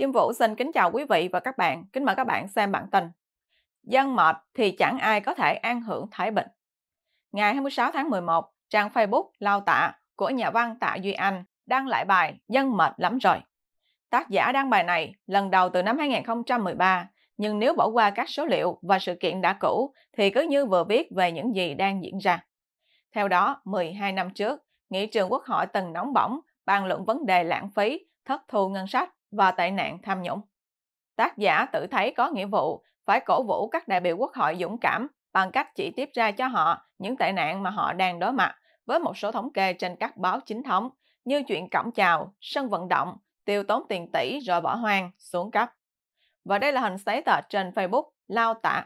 Kim Vũ xin kính chào quý vị và các bạn. Kính mời các bạn xem bản tin. Dân mệt thì chẳng ai có thể an hưởng thái bình. Ngày 26 tháng 11, trang Facebook Lao Tạ của nhà văn Tạ Duy Anh đăng lại bài Dân mệt lắm rồi. Tác giả đăng bài này lần đầu từ năm 2013, nhưng nếu bỏ qua các số liệu và sự kiện đã cũ thì cứ như vừa viết về những gì đang diễn ra. Theo đó, 12 năm trước, Nghị trường Quốc hội từng nóng bỏng bàn luận vấn đề lãng phí, thất thu ngân sách và tệ nạn tham nhũng. Tác giả tự thấy có nghĩa vụ phải cổ vũ các đại biểu quốc hội dũng cảm bằng cách chỉ tiếp ra cho họ những tệ nạn mà họ đang đối mặt với một số thống kê trên các báo chính thống như chuyện cổng chào, sân vận động, tiêu tốn tiền tỷ rồi bỏ hoang, xuống cấp. Và đây là hình giấy tờ trên Facebook lao tạ.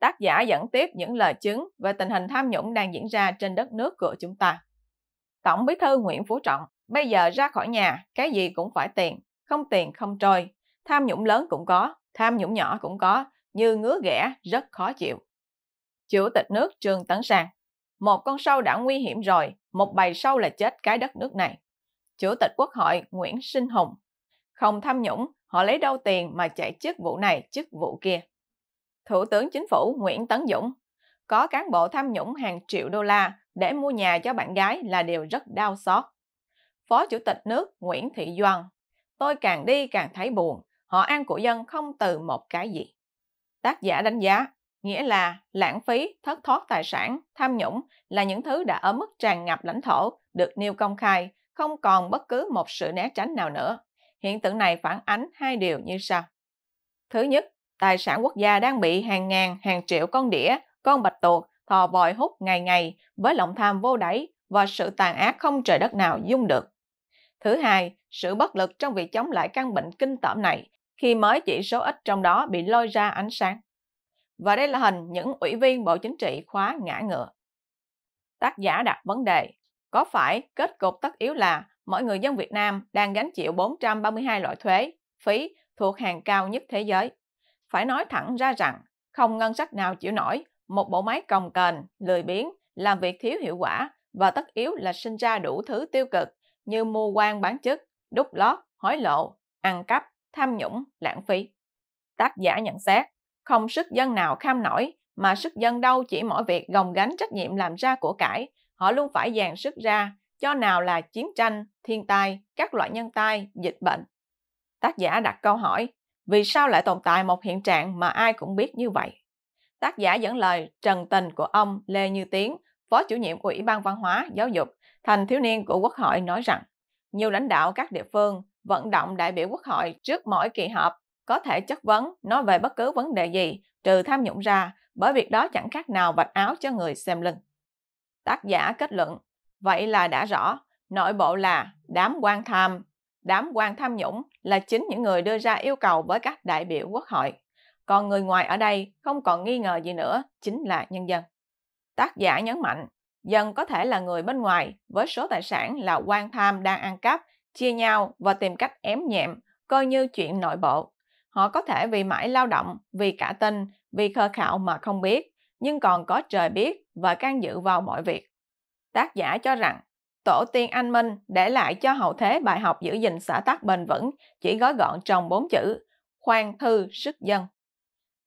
Tác giả dẫn tiếp những lời chứng về tình hình tham nhũng đang diễn ra trên đất nước của chúng ta. Tổng bí thư Nguyễn Phú Trọng bây giờ ra khỏi nhà, cái gì cũng phải tiền không tiền không trôi. Tham nhũng lớn cũng có, tham nhũng nhỏ cũng có, như ngứa ghẻ, rất khó chịu. Chủ tịch nước Trương Tấn Sang Một con sâu đã nguy hiểm rồi, một bầy sâu là chết cái đất nước này. Chủ tịch Quốc hội Nguyễn Sinh Hùng Không tham nhũng, họ lấy đâu tiền mà chạy chức vụ này, chức vụ kia. Thủ tướng Chính phủ Nguyễn Tấn Dũng Có cán bộ tham nhũng hàng triệu đô la để mua nhà cho bạn gái là điều rất đau xót. Phó Chủ tịch nước Nguyễn Thị Doan tôi càng đi càng thấy buồn, họ ăn của dân không từ một cái gì. Tác giả đánh giá, nghĩa là lãng phí, thất thoát tài sản, tham nhũng là những thứ đã ở mức tràn ngập lãnh thổ, được nêu công khai, không còn bất cứ một sự né tránh nào nữa. Hiện tượng này phản ánh hai điều như sau. Thứ nhất, tài sản quốc gia đang bị hàng ngàn, hàng triệu con đĩa, con bạch tuộc, thò vòi hút ngày ngày với lòng tham vô đáy và sự tàn ác không trời đất nào dung được. Thứ hai, sự bất lực trong việc chống lại căn bệnh kinh tởm này khi mới chỉ số ít trong đó bị lôi ra ánh sáng. Và đây là hình những ủy viên Bộ Chính trị khóa ngã ngựa. Tác giả đặt vấn đề, có phải kết cục tất yếu là mỗi người dân Việt Nam đang gánh chịu 432 loại thuế, phí thuộc hàng cao nhất thế giới? Phải nói thẳng ra rằng, không ngân sách nào chịu nổi một bộ máy cồng cần lười biếng, làm việc thiếu hiệu quả và tất yếu là sinh ra đủ thứ tiêu cực như mua quan bán chức, đúc lót, hối lộ, ăn cắp, tham nhũng, lãng phí. Tác giả nhận xét, không sức dân nào kham nổi, mà sức dân đâu chỉ mỗi việc gồng gánh trách nhiệm làm ra của cải, họ luôn phải dàn sức ra, cho nào là chiến tranh, thiên tai, các loại nhân tai, dịch bệnh. Tác giả đặt câu hỏi, vì sao lại tồn tại một hiện trạng mà ai cũng biết như vậy? Tác giả dẫn lời trần tình của ông Lê Như Tiến, Phó chủ nhiệm Ủy ban Văn hóa, Giáo dục Thành thiếu niên của Quốc hội nói rằng, nhiều lãnh đạo các địa phương vận động đại biểu Quốc hội trước mỗi kỳ họp có thể chất vấn nói về bất cứ vấn đề gì trừ tham nhũng ra, bởi việc đó chẳng khác nào vạch áo cho người xem lưng. Tác giả kết luận, vậy là đã rõ, nội bộ là đám quan tham, đám quan tham nhũng là chính những người đưa ra yêu cầu với các đại biểu quốc hội. Còn người ngoài ở đây không còn nghi ngờ gì nữa, chính là nhân dân. Tác giả nhấn mạnh, dần có thể là người bên ngoài với số tài sản là quan tham đang ăn cắp, chia nhau và tìm cách ém nhẹm, coi như chuyện nội bộ. Họ có thể vì mãi lao động, vì cả tin, vì khờ khạo mà không biết, nhưng còn có trời biết và can dự vào mọi việc. Tác giả cho rằng, tổ tiên anh Minh để lại cho hậu thế bài học giữ gìn xã tắc bền vững chỉ gói gọn trong bốn chữ, khoan thư sức dân.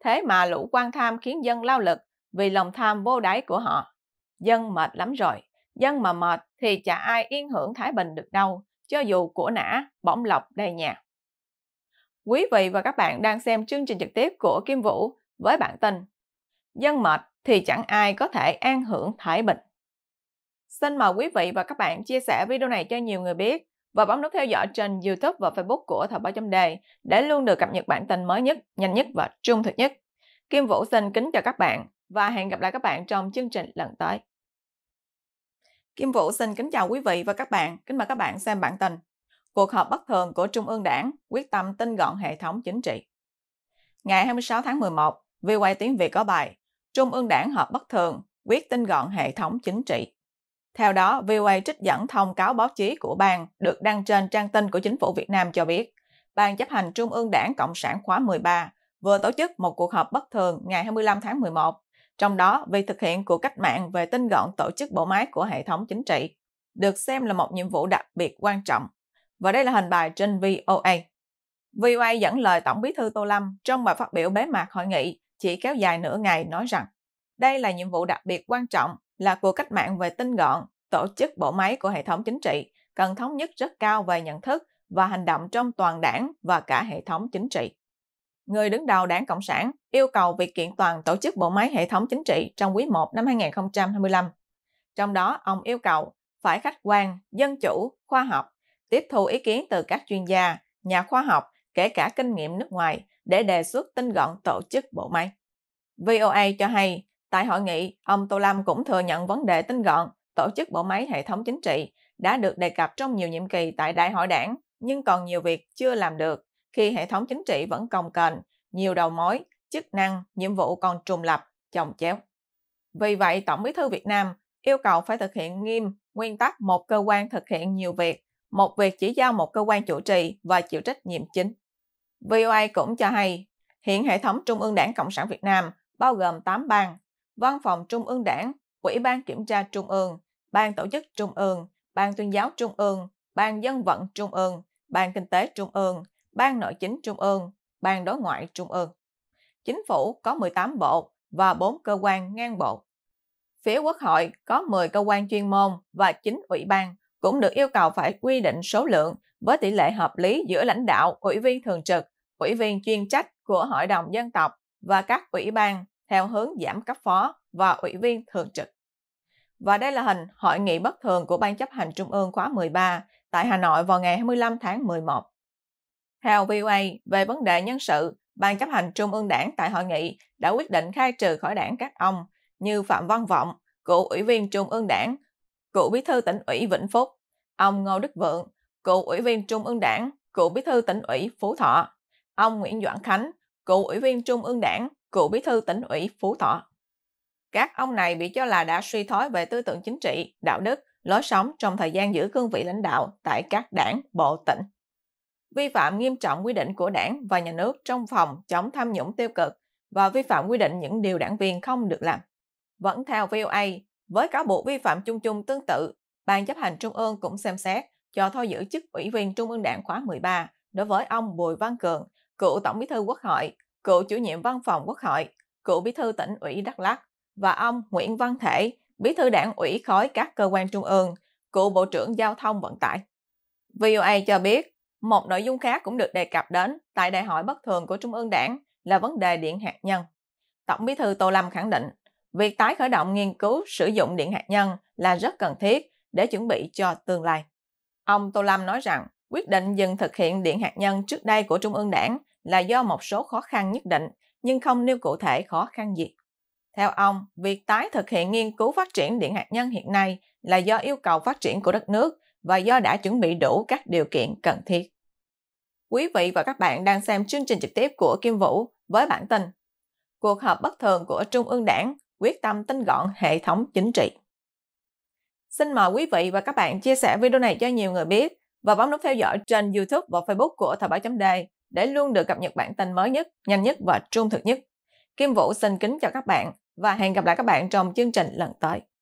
Thế mà lũ quan tham khiến dân lao lực vì lòng tham vô đáy của họ. Dân mệt lắm rồi, dân mà mệt thì chả ai yên hưởng thái bình được đâu, cho dù của nã, bỗng lọc đầy nhà. Quý vị và các bạn đang xem chương trình trực tiếp của Kim Vũ với bản tin Dân mệt thì chẳng ai có thể an hưởng thái bình. Xin mời quý vị và các bạn chia sẻ video này cho nhiều người biết và bấm nút theo dõi trên YouTube và Facebook của Thời báo chấm đề để luôn được cập nhật bản tin mới nhất, nhanh nhất và trung thực nhất. Kim Vũ xin kính chào các bạn và hẹn gặp lại các bạn trong chương trình lần tới. Kim Vũ xin kính chào quý vị và các bạn, kính mời các bạn xem bản tin. Cuộc họp bất thường của Trung ương Đảng quyết tâm tinh gọn hệ thống chính trị. Ngày 26 tháng 11, VOA Tiếng Việt có bài Trung ương Đảng họp bất thường quyết tinh gọn hệ thống chính trị. Theo đó, VOA trích dẫn thông cáo báo chí của bang được đăng trên trang tin của chính phủ Việt Nam cho biết, Ban chấp hành Trung ương Đảng Cộng sản khóa 13 vừa tổ chức một cuộc họp bất thường ngày 25 tháng 11, trong đó việc thực hiện cuộc cách mạng về tinh gọn tổ chức bộ máy của hệ thống chính trị, được xem là một nhiệm vụ đặc biệt quan trọng. Và đây là hình bài trên VOA. VOA dẫn lời Tổng bí thư Tô Lâm trong bài phát biểu bế mạc hội nghị chỉ kéo dài nửa ngày nói rằng đây là nhiệm vụ đặc biệt quan trọng là cuộc cách mạng về tinh gọn, tổ chức bộ máy của hệ thống chính trị cần thống nhất rất cao về nhận thức và hành động trong toàn đảng và cả hệ thống chính trị người đứng đầu đảng Cộng sản yêu cầu việc kiện toàn tổ chức bộ máy hệ thống chính trị trong quý I năm 2025. Trong đó, ông yêu cầu phải khách quan, dân chủ, khoa học, tiếp thu ý kiến từ các chuyên gia, nhà khoa học, kể cả kinh nghiệm nước ngoài để đề xuất tinh gọn tổ chức bộ máy. VOA cho hay, tại hội nghị, ông Tô Lâm cũng thừa nhận vấn đề tinh gọn tổ chức bộ máy hệ thống chính trị đã được đề cập trong nhiều nhiệm kỳ tại Đại hội đảng, nhưng còn nhiều việc chưa làm được khi hệ thống chính trị vẫn cồng kềnh, nhiều đầu mối, chức năng, nhiệm vụ còn trùng lập, chồng chéo. Vì vậy, Tổng bí thư Việt Nam yêu cầu phải thực hiện nghiêm nguyên tắc một cơ quan thực hiện nhiều việc, một việc chỉ giao một cơ quan chủ trì và chịu trách nhiệm chính. VOA cũng cho hay, hiện hệ thống Trung ương Đảng Cộng sản Việt Nam bao gồm 8 ban, Văn phòng Trung ương Đảng, Ủy ban Kiểm tra Trung ương, Ban Tổ chức Trung ương, Ban Tuyên giáo Trung ương, Ban Dân vận Trung ương, Ban Kinh tế Trung ương, Ban Nội chính Trung ương, Ban Đối ngoại Trung ương. Chính phủ có 18 bộ và 4 cơ quan ngang bộ. Phía Quốc hội có 10 cơ quan chuyên môn và 9 ủy ban cũng được yêu cầu phải quy định số lượng với tỷ lệ hợp lý giữa lãnh đạo, ủy viên thường trực, ủy viên chuyên trách của Hội đồng Dân tộc và các ủy ban theo hướng giảm cấp phó và ủy viên thường trực. Và đây là hình hội nghị bất thường của Ban chấp hành Trung ương khóa 13 tại Hà Nội vào ngày 25 tháng 11. Theo VOA về vấn đề nhân sự, Ban chấp hành Trung ương Đảng tại hội nghị đã quyết định khai trừ khỏi đảng các ông như Phạm Văn Vọng, cựu ủy viên Trung ương Đảng, cựu bí thư tỉnh ủy Vĩnh Phúc, ông Ngô Đức Vượng, cựu ủy viên Trung ương Đảng, cựu bí thư tỉnh ủy Phú Thọ, ông Nguyễn Doãn Khánh, cựu ủy viên Trung ương Đảng, cựu bí thư tỉnh ủy Phú Thọ. Các ông này bị cho là đã suy thoái về tư tưởng chính trị, đạo đức, lối sống trong thời gian giữ cương vị lãnh đạo tại các đảng, bộ, tỉnh vi phạm nghiêm trọng quy định của đảng và nhà nước trong phòng chống tham nhũng tiêu cực và vi phạm quy định những điều đảng viên không được làm. Vẫn theo VOA, với cáo buộc vi phạm chung chung tương tự, Ban chấp hành Trung ương cũng xem xét cho thôi giữ chức Ủy viên Trung ương Đảng khóa 13 đối với ông Bùi Văn Cường, cựu Tổng bí thư Quốc hội, cựu chủ nhiệm văn phòng Quốc hội, cựu bí thư tỉnh ủy Đắk Lắk và ông Nguyễn Văn Thể, bí thư đảng ủy khối các cơ quan trung ương, cựu Bộ trưởng Giao thông Vận tải. VOA cho biết, một nội dung khác cũng được đề cập đến tại đại hội bất thường của Trung ương Đảng là vấn đề điện hạt nhân. Tổng bí thư Tô Lâm khẳng định, việc tái khởi động nghiên cứu sử dụng điện hạt nhân là rất cần thiết để chuẩn bị cho tương lai. Ông Tô Lâm nói rằng, quyết định dừng thực hiện điện hạt nhân trước đây của Trung ương Đảng là do một số khó khăn nhất định, nhưng không nêu cụ thể khó khăn gì. Theo ông, việc tái thực hiện nghiên cứu phát triển điện hạt nhân hiện nay là do yêu cầu phát triển của đất nước và do đã chuẩn bị đủ các điều kiện cần thiết. Quý vị và các bạn đang xem chương trình trực tiếp của Kim Vũ với bản tin Cuộc họp bất thường của Trung ương Đảng quyết tâm tinh gọn hệ thống chính trị. Xin mời quý vị và các bạn chia sẻ video này cho nhiều người biết và bấm nút theo dõi trên YouTube và Facebook của Thời báo chấm đề để luôn được cập nhật bản tin mới nhất, nhanh nhất và trung thực nhất. Kim Vũ xin kính chào các bạn và hẹn gặp lại các bạn trong chương trình lần tới.